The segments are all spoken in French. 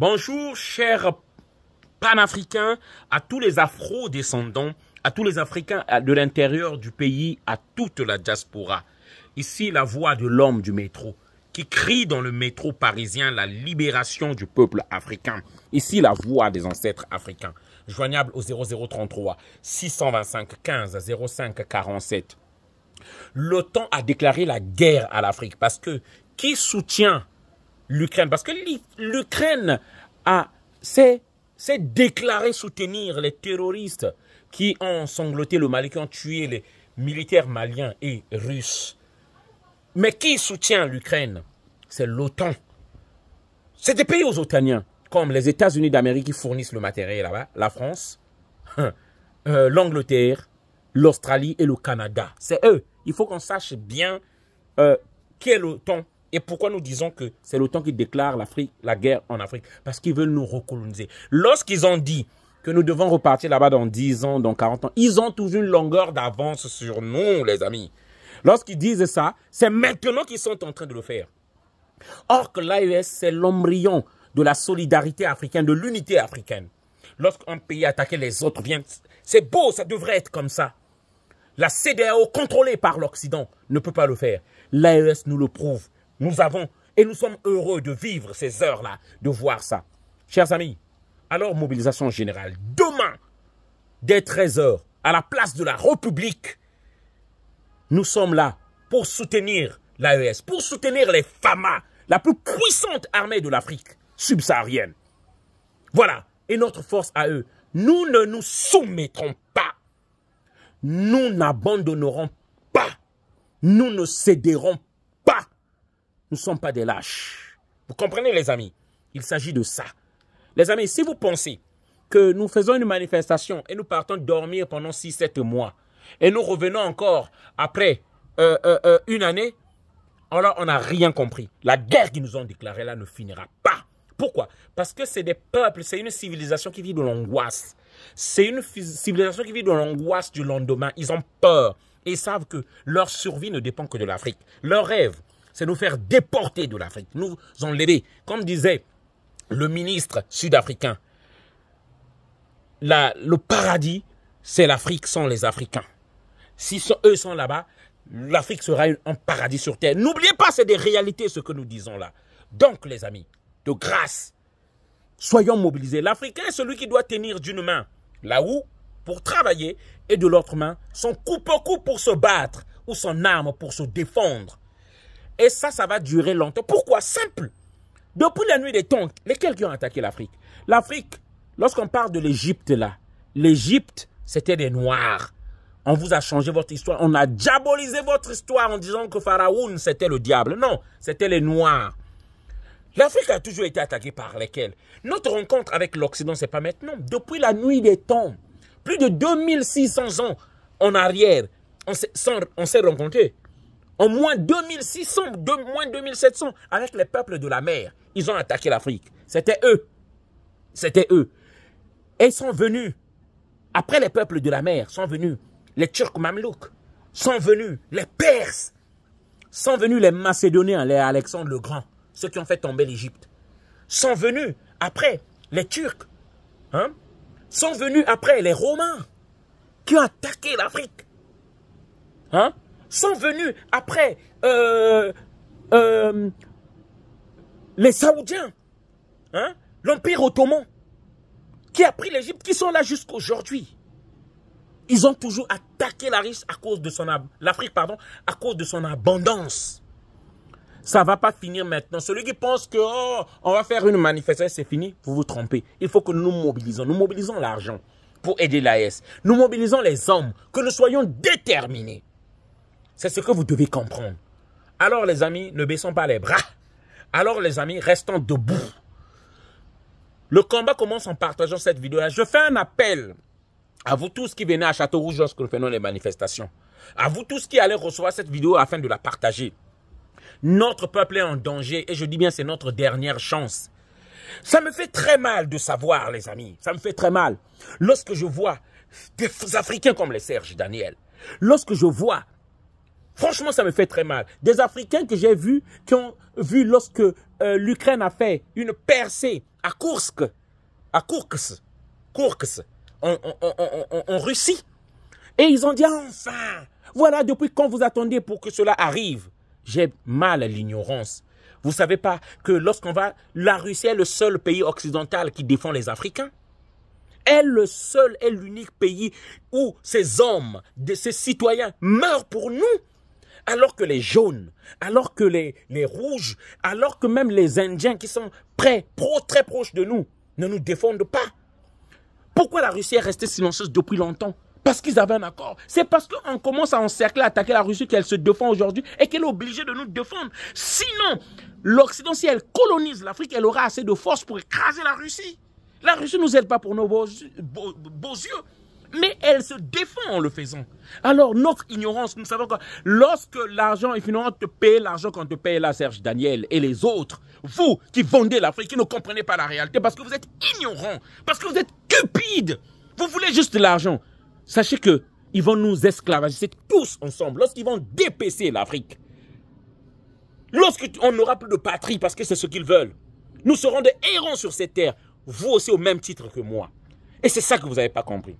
Bonjour, chers panafricains, à tous les afro-descendants, à tous les Africains de l'intérieur du pays, à toute la diaspora. Ici, la voix de l'homme du métro, qui crie dans le métro parisien la libération du peuple africain. Ici, la voix des ancêtres africains. Joignable au 0033 625 15 05 47. L'OTAN a déclaré la guerre à l'Afrique parce que qui soutient l'Ukraine, parce que l'Ukraine a s'est déclaré soutenir les terroristes qui ont sangloté le Mali, qui ont tué les militaires maliens et russes. Mais qui soutient l'Ukraine C'est l'OTAN. C'est des pays aux Otaniens, comme les États-Unis d'Amérique qui fournissent le matériel là-bas, la France, euh, l'Angleterre, l'Australie et le Canada. C'est eux. Il faut qu'on sache bien euh, qui est l'OTAN et pourquoi nous disons que c'est l'OTAN qui déclare l'Afrique, la guerre en Afrique Parce qu'ils veulent nous recoloniser. Lorsqu'ils ont dit que nous devons repartir là-bas dans 10 ans, dans 40 ans, ils ont toujours une longueur d'avance sur nous, les amis. Lorsqu'ils disent ça, c'est maintenant qu'ils sont en train de le faire. Or que l'AES, c'est l'embryon de la solidarité africaine, de l'unité africaine. Lorsqu'un pays attaque les autres vient, c'est beau, ça devrait être comme ça. La CDAO, contrôlée par l'Occident, ne peut pas le faire. L'AES nous le prouve. Nous avons, et nous sommes heureux de vivre ces heures-là, de voir ça. Chers amis, alors mobilisation générale. Demain, dès 13h, à la place de la République, nous sommes là pour soutenir l'AES, pour soutenir les FAMA, la plus puissante armée de l'Afrique subsaharienne. Voilà, et notre force à eux, nous ne nous soumettrons pas. Nous n'abandonnerons pas. Nous ne céderons nous ne sommes pas des lâches. Vous comprenez, les amis Il s'agit de ça. Les amis, si vous pensez que nous faisons une manifestation et nous partons dormir pendant 6-7 mois, et nous revenons encore après euh, euh, euh, une année, alors on n'a rien compris. La guerre qu'ils nous ont déclarée là ne finira pas. Pourquoi Parce que c'est des peuples, c'est une civilisation qui vit de l'angoisse. C'est une civilisation qui vit de l'angoisse du lendemain. Ils ont peur. Et ils savent que leur survie ne dépend que de l'Afrique. Leur rêve, c'est nous faire déporter de l'Afrique, nous l'aider. Comme disait le ministre sud-africain, le paradis, c'est l'Afrique sans les Africains. Si eux sont là-bas, l'Afrique sera un paradis sur terre. N'oubliez pas, c'est des réalités ce que nous disons là. Donc, les amis, de grâce, soyons mobilisés. L'Africain est celui qui doit tenir d'une main là où pour travailler et de l'autre main son coupe au coup pour se battre ou son arme pour se défendre. Et ça, ça va durer longtemps. Pourquoi Simple. Depuis la nuit des temps, lesquels qui ont attaqué l'Afrique L'Afrique, lorsqu'on parle de l'Égypte là, l'Égypte, c'était des Noirs. On vous a changé votre histoire. On a diabolisé votre histoire en disant que Pharaon, c'était le diable. Non, c'était les Noirs. L'Afrique a toujours été attaquée par lesquels Notre rencontre avec l'Occident, ce n'est pas maintenant. Depuis la nuit des temps, plus de 2600 ans en arrière, on s'est rencontrés en moins 2600, de moins 2700, avec les peuples de la mer. Ils ont attaqué l'Afrique. C'était eux. C'était eux. Et ils sont venus. Après les peuples de la mer, sont venus les Turcs mamelouks, sont venus les Perses, sont venus les Macédoniens, les Alexandre le Grand, ceux qui ont fait tomber l'Égypte. Sont venus après les Turcs, hein? sont venus après les Romains, qui ont attaqué l'Afrique. Hein? sont venus après euh, euh, les Saoudiens, hein, l'Empire ottoman, qui a pris l'Égypte, qui sont là jusqu'aujourd'hui. Ils ont toujours attaqué la à cause de son l'Afrique pardon à cause de son abondance. Ça va pas finir maintenant. Celui qui pense que oh, on va faire une manifestation, c'est fini, vous vous trompez. Il faut que nous mobilisons, nous mobilisons l'argent pour aider l'AS. E nous mobilisons les hommes, que nous soyons déterminés. C'est ce que vous devez comprendre. Alors les amis, ne baissons pas les bras. Alors les amis, restons debout. Le combat commence en partageant cette vidéo-là. Je fais un appel à vous tous qui venez à Château Rouge lorsque nous faisons les manifestations. À vous tous qui allez recevoir cette vidéo afin de la partager. Notre peuple est en danger et je dis bien c'est notre dernière chance. Ça me fait très mal de savoir, les amis. Ça me fait très mal. Lorsque je vois des Africains comme les Serge Daniel, lorsque je vois Franchement, ça me fait très mal. Des Africains que j'ai vus, qui ont vu lorsque euh, l'Ukraine a fait une percée à Kursk, à Kursk, Kursk, en, Russie. Et ils ont dit enfin, voilà depuis quand vous attendez pour que cela arrive. J'ai mal à l'ignorance. Vous ne savez pas que lorsqu'on va, la Russie est le seul pays occidental qui défend les Africains est le seul et l'unique pays où ces hommes, ces citoyens meurent pour nous alors que les jaunes, alors que les, les rouges, alors que même les Indiens qui sont très proches de nous, ne nous défendent pas. Pourquoi la Russie est restée silencieuse depuis longtemps Parce qu'ils avaient un accord. C'est parce qu'on commence à encercler, à attaquer la Russie qu'elle se défend aujourd'hui et qu'elle est obligée de nous défendre. Sinon, l'Occident, si elle colonise l'Afrique, elle aura assez de force pour écraser la Russie. La Russie ne nous aide pas pour nos beaux yeux mais elle se défend en le faisant. Alors, notre ignorance, nous savons que lorsque l'argent est finalement te paye, l'argent qu'on te paye là, Serge Daniel et les autres, vous qui vendez l'Afrique, qui ne comprenez pas la réalité, parce que vous êtes ignorants, parce que vous êtes cupides, vous voulez juste l'argent. Sachez que ils vont nous esclavager tous ensemble lorsqu'ils vont dépêcher l'Afrique. Lorsqu'on n'aura plus de patrie, parce que c'est ce qu'ils veulent, nous serons des errants sur cette terre, vous aussi au même titre que moi. Et c'est ça que vous n'avez pas compris.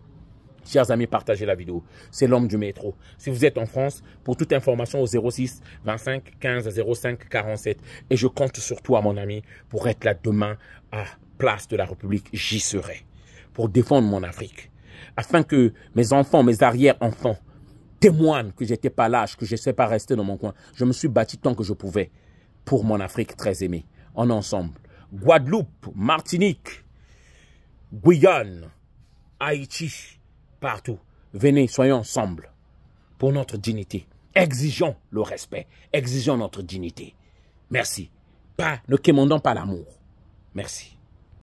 Chers amis, partagez la vidéo. C'est l'homme du métro. Si vous êtes en France, pour toute information au 06 25 15 05 47. Et je compte sur toi, mon ami, pour être là demain à Place de la République. J'y serai pour défendre mon Afrique. Afin que mes enfants, mes arrière-enfants témoignent que j'étais pas là, que je ne sais pas rester dans mon coin. Je me suis bâti tant que je pouvais pour mon Afrique très aimée. En ensemble. Guadeloupe, Martinique, Guyane, Haïti, partout. Venez, soyons ensemble pour notre dignité. Exigeons le respect, exigeons notre dignité. Merci. Pas, ne quémandons pas l'amour. Merci.